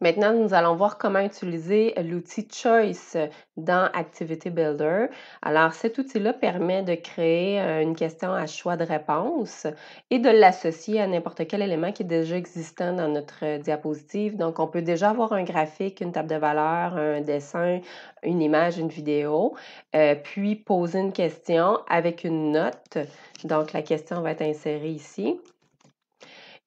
Maintenant, nous allons voir comment utiliser l'outil Choice dans Activity Builder. Alors, cet outil-là permet de créer euh, une question à choix de réponse et de l'associer à n'importe quel élément qui est déjà existant dans notre euh, diapositive. Donc, on peut déjà avoir un graphique, une table de valeur, un dessin, une image, une vidéo, euh, puis poser une question avec une note. Donc, la question va être insérée ici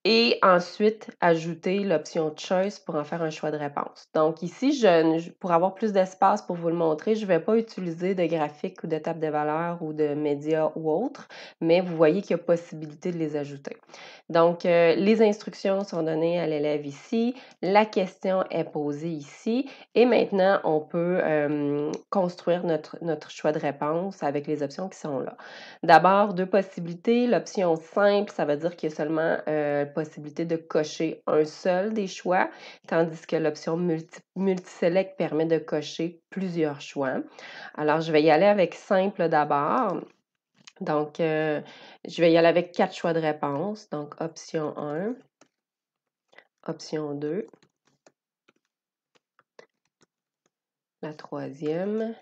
et ensuite ajouter l'option choice pour en faire un choix de réponse. Donc ici, je, pour avoir plus d'espace pour vous le montrer, je ne vais pas utiliser de graphique ou de table de valeur ou de médias ou autre, mais vous voyez qu'il y a possibilité de les ajouter. Donc euh, les instructions sont données à l'élève ici, la question est posée ici et maintenant on peut euh, construire notre, notre choix de réponse avec les options qui sont là. D'abord, deux possibilités. L'option simple, ça veut dire qu'il y a seulement euh, possibilité de cocher un seul des choix, tandis que l'option multi, multiselect permet de cocher plusieurs choix. Alors, je vais y aller avec simple d'abord. Donc, euh, je vais y aller avec quatre choix de réponse. Donc, option 1, option 2, la troisième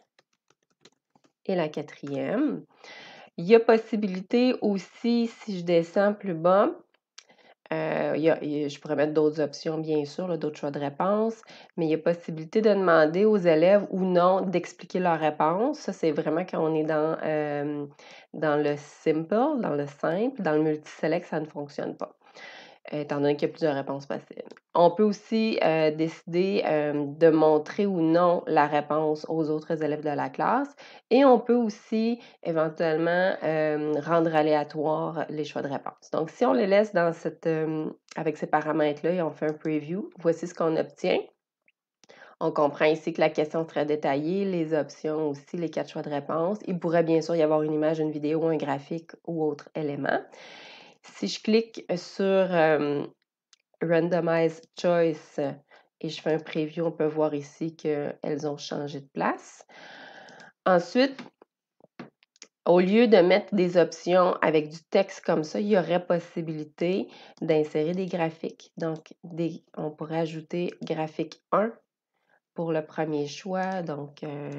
et la quatrième. Il y a possibilité aussi, si je descends plus bas, euh, y je pourrais mettre d'autres options, bien sûr, d'autres choix de réponse, mais il y a possibilité de demander aux élèves ou non d'expliquer leur réponse. Ça, c'est vraiment quand on est dans, euh, dans le simple, dans le simple, dans le multiselect, ça ne fonctionne pas étant donné qu'il y a plusieurs réponses possibles. On peut aussi euh, décider euh, de montrer ou non la réponse aux autres élèves de la classe et on peut aussi éventuellement euh, rendre aléatoire les choix de réponse. Donc, si on les laisse dans cette, avec ces paramètres-là et on fait un preview, voici ce qu'on obtient. On comprend ici que la question très détaillée, les options aussi, les quatre choix de réponse. Il pourrait bien sûr y avoir une image, une vidéo, un graphique ou autre élément. Si je clique euh, sur Randomize Choice euh, et je fais un preview, on peut voir ici qu'elles ont changé de place. Ensuite, au lieu de mettre des options avec du texte comme ça, il y aurait possibilité d'insérer des graphiques. Donc, on pourrait ajouter graphique 1 pour le premier choix. Donc, euh,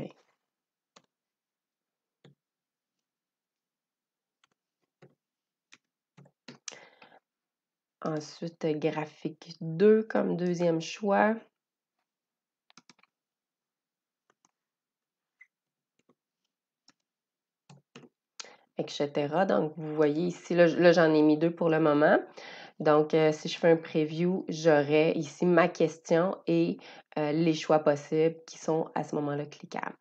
Ensuite, graphique 2 comme deuxième choix. Etc. Donc, vous voyez ici, là, j'en ai mis deux pour le moment. Donc, euh, si je fais un preview, j'aurai ici ma question et euh, les choix possibles qui sont à ce moment-là cliquables.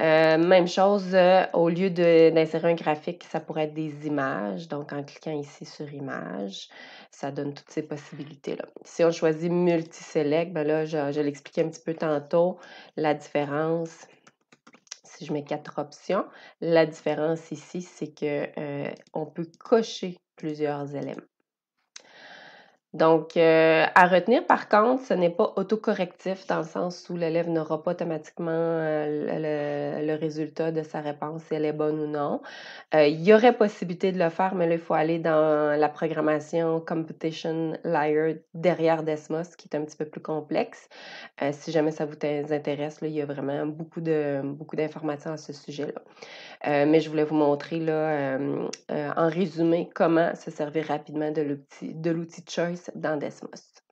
Euh, même chose, euh, au lieu d'insérer un graphique, ça pourrait être des images. Donc, en cliquant ici sur Images, ça donne toutes ces possibilités-là. Si on choisit Multiselect, ben là, je, l'expliquais un petit peu tantôt, la différence, si je mets quatre options, la différence ici, c'est qu'on euh, peut cocher plusieurs éléments. Donc, euh, à retenir, par contre, ce n'est pas autocorrectif dans le sens où l'élève n'aura pas automatiquement euh, le, résultat de sa réponse, si elle est bonne ou non. Euh, il y aurait possibilité de le faire, mais il faut aller dans la programmation Competition Layer derrière Desmos, qui est un petit peu plus complexe. si jamais ça vous intéresse, il y a vraiment beaucoup de beaucoup d'informations à ce sujet-là. mais je voulais vous montrer là, en résumé comment se servir rapidement de l'outil Choice dans dans Desmos.